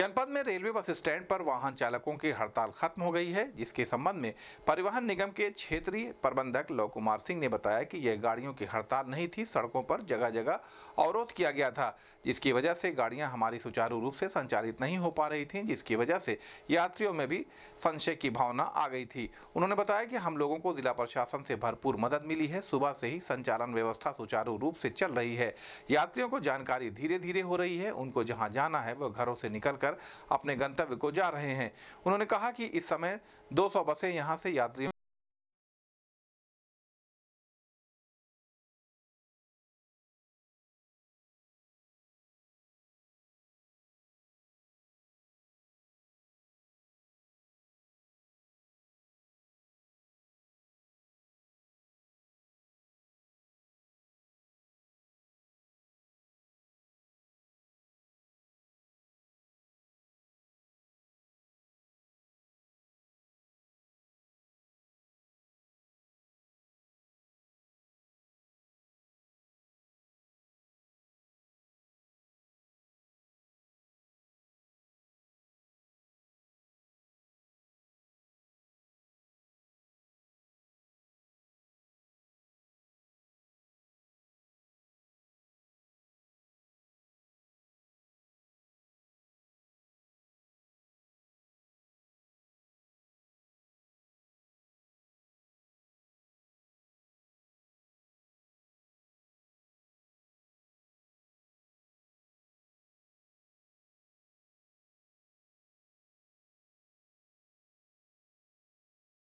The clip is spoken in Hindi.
जनपद में रेलवे बस स्टैंड पर वाहन चालकों की हड़ताल खत्म हो गई है जिसके संबंध में परिवहन निगम के क्षेत्रीय प्रबंधक लव कुमार सिंह ने बताया कि यह गाड़ियों की हड़ताल नहीं थी सड़कों पर जगह जगह अवरोध किया गया था जिसकी वजह से गाड़ियां हमारी सुचारू रूप से संचालित नहीं हो पा रही थी जिसकी वजह से यात्रियों में भी संशय की भावना आ गई थी उन्होंने बताया कि हम लोगों को जिला प्रशासन से भरपूर मदद मिली है सुबह से ही संचालन व्यवस्था सुचारू रूप से चल रही है यात्रियों को जानकारी धीरे धीरे हो रही है उनको जहाँ जाना है वह घरों से निकल लेकर अपने गंतव्य को जा रहे हैं उन्होंने कहा कि इस समय 200 बसें यहां से यात्रियों